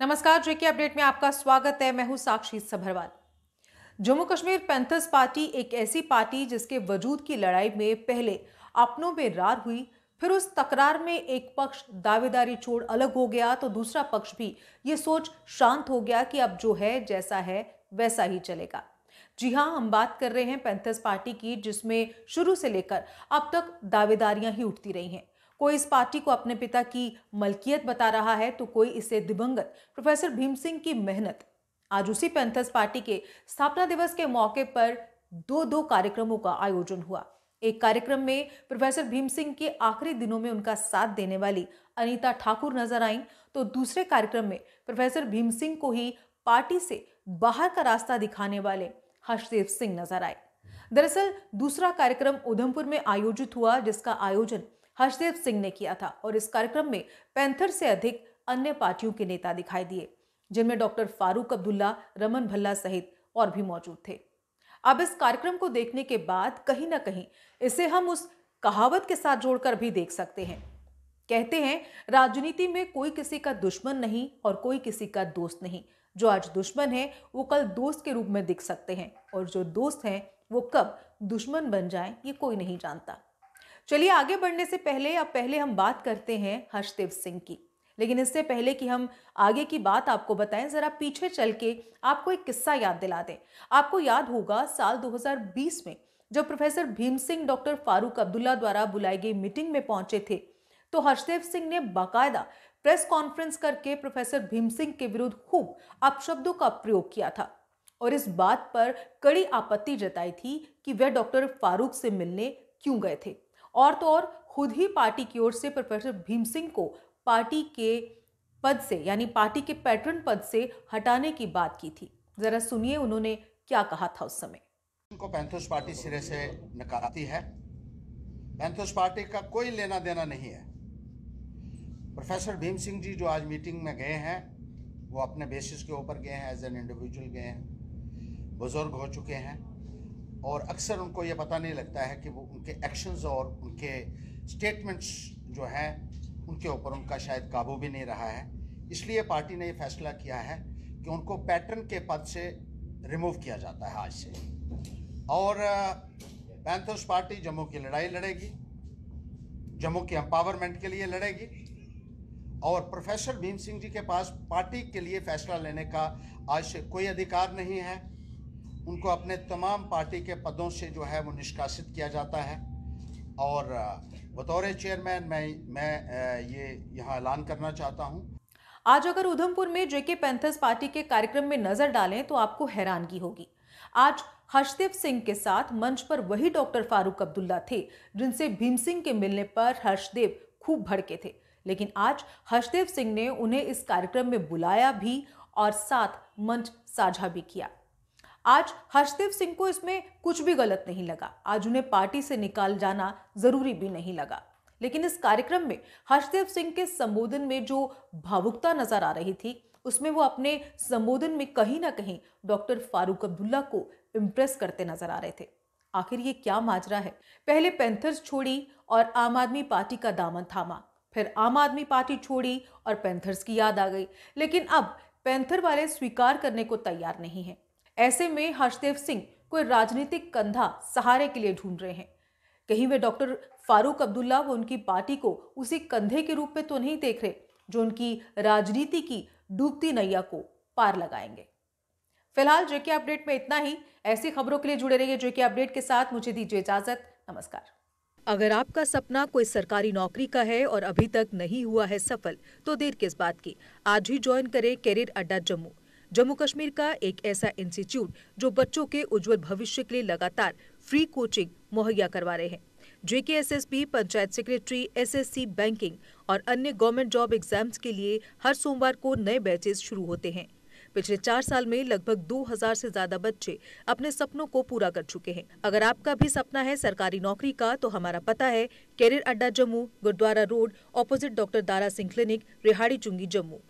नमस्कार जेके अपडेट में आपका स्वागत है मैं हूं साक्षी सभरवाल जम्मू कश्मीर पैंथर्स पार्टी एक ऐसी पार्टी जिसके वजूद की लड़ाई में पहले अपनों में रार हुई फिर उस तकरार में एक पक्ष दावेदारी छोड़ अलग हो गया तो दूसरा पक्ष भी ये सोच शांत हो गया कि अब जो है जैसा है वैसा ही चलेगा जी हाँ हम बात कर रहे हैं पैंथर्स पार्टी की जिसमें शुरू से लेकर अब तक दावेदारियां ही उठती रही हैं कोई इस पार्टी को अपने पिता की मलकियत बता रहा है तो कोई इसे दिवंगत प्रोफेसर भीम सिंह की मेहनत आज उसी पैंथर्स पार्टी के स्थापना दिवस के मौके पर दो दो कार्यक्रमों का आयोजन हुआ एक कार्यक्रम में प्रोफेसर भीम सिंह के आखिरी दिनों में उनका साथ देने वाली अनीता ठाकुर नजर आई तो दूसरे कार्यक्रम में प्रोफेसर भीम सिंह को ही पार्टी से बाहर का रास्ता दिखाने वाले हर्षदेव सिंह नजर आए दरअसल दूसरा कार्यक्रम उधमपुर में आयोजित हुआ जिसका आयोजन हर्षदेव सिंह ने किया था और इस कार्यक्रम में पैंथर से अधिक अन्य पार्टियों के नेता दिखाई दिए जिनमें डॉक्टर फारूक अब्दुल्ला रमन भल्ला सहित और भी मौजूद थे अब इस कार्यक्रम को देखने के बाद कहीं ना कहीं इसे हम उस कहावत के साथ जोड़कर भी देख सकते हैं कहते हैं राजनीति में कोई किसी का दुश्मन नहीं और कोई किसी का दोस्त नहीं जो आज दुश्मन है वो कल दोस्त के रूप में दिख सकते हैं और जो दोस्त हैं वो कब दुश्मन बन जाए ये कोई नहीं जानता चलिए आगे बढ़ने से पहले अब पहले हम बात करते हैं हर्षदेव सिंह की लेकिन इससे पहले कि हम आगे की बात आपको बताएं ज़रा पीछे चल के आपको एक किस्सा याद दिला दें आपको याद होगा साल 2020 में जब प्रोफेसर भीम सिंह डॉक्टर फारूक अब्दुल्ला द्वारा बुलाई गई मीटिंग में पहुंचे थे तो हर्षदेव सिंह ने बाकायदा प्रेस कॉन्फ्रेंस करके प्रोफेसर भीम सिंह के विरुद्ध खूब अपशब्दों का प्रयोग किया था और इस बात पर कड़ी आपत्ति जताई थी कि वह डॉक्टर फारूक से मिलने क्यों गए थे और तो और खुद ही पार्टी की ओर से प्रोफेसर भीम सिंह को पार्टी के पद से यानी पार्टी के पैटर्न पद से हटाने की बात की थी जरा सुनिए उन्होंने क्या कहा था उस समय को पैंथोस पार्टी सिरे से नकारती है पैंथोस पार्टी का कोई लेना देना नहीं है प्रोफेसर भीम सिंह जी जो आज मीटिंग में गए हैं वो अपने बेसिस के ऊपर गए हैं एज एन इंडिविजुअल गए हैं बुजुर्ग हो चुके हैं और अक्सर उनको ये पता नहीं लगता है कि वो उनके एक्शंस और उनके स्टेटमेंट्स जो हैं उनके ऊपर उनका शायद काबू भी नहीं रहा है इसलिए पार्टी ने ये फैसला किया है कि उनको पैटर्न के पद से रिमूव किया जाता है आज से और पैंथर्स पार्टी जम्मू की लड़ाई लड़ेगी जम्मू के एम्पावरमेंट के लिए लड़ेगी और प्रोफेसर भीम सिंह जी के पास पार्टी के लिए फैसला लेने का आज से कोई अधिकार नहीं है उनको अपने तमाम पार्टी के पदों से जो है वो निष्कासित किया जाता है और बतौर चेयरमैन मैं मैं ये यहाँ ऐलान करना चाहता हूँ आज अगर उधमपुर में जेके पैंथर्स पार्टी के कार्यक्रम में नजर डालें तो आपको हैरानगी होगी आज हर्षदेव सिंह के साथ मंच पर वही डॉक्टर फारूक अब्दुल्ला थे जिनसे भीम सिंह के मिलने पर हर्षदेव खूब भड़के थे लेकिन आज हर्षदेव सिंह ने उन्हें इस कार्यक्रम में बुलाया भी और साथ मंच साझा भी किया आज हर्षदेव सिंह को इसमें कुछ भी गलत नहीं लगा आज उन्हें पार्टी से निकाल जाना जरूरी भी नहीं लगा लेकिन इस कार्यक्रम में हर्षदेव सिंह के संबोधन में जो भावुकता नजर आ रही थी उसमें वो अपने संबोधन में कहीं ना कहीं डॉक्टर फारूक अब्दुल्ला को इम्प्रेस करते नजर आ रहे थे आखिर ये क्या माजरा है पहले पैंथर्स छोड़ी और आम आदमी पार्टी का दामन थामा फिर आम आदमी पार्टी छोड़ी और पैंथर्स की याद आ गई लेकिन अब पेंथर वाले स्वीकार करने को तैयार नहीं है ऐसे में हर्षदेव सिंह कोई राजनीतिक कंधा सहारे के लिए ढूंढ रहे हैं कहीं वे डॉक्टर फारूक अब्दुल्ला व उनकी पार्टी को उसी कंधे के रूप में तो नहीं देख रहे जो उनकी राजनीति की डूबती नैया को पार लगाएंगे फिलहाल जेके अपडेट में इतना ही ऐसी खबरों के लिए जुड़े रहिए जेके अपडेट के साथ मुझे दीजिए इजाजत नमस्कार अगर आपका सपना कोई सरकारी नौकरी का है और अभी तक नहीं हुआ है सफल तो देर किस बात की आज ही ज्वाइन करें कैरियर अड्डा जम्मू जम्मू कश्मीर का एक ऐसा इंस्टीट्यूट जो बच्चों के उज्जवल भविष्य के लिए लगातार फ्री कोचिंग मुहैया करवा रहे हैं JKSSP panchayat secretary C banking और अन्य गवर्नमेंट जॉब एग्जाम्स के लिए हर सोमवार को नए बैचेस शुरू होते हैं पिछले चार साल में लगभग 2000 से ज्यादा बच्चे अपने सपनों को पूरा कर चुके हैं अगर आपका भी सपना है सरकारी नौकरी का तो हमारा पता है career Adda Jammu gurdwara road opposite doctor Dara Singh clinic Rehari Chungi Jammu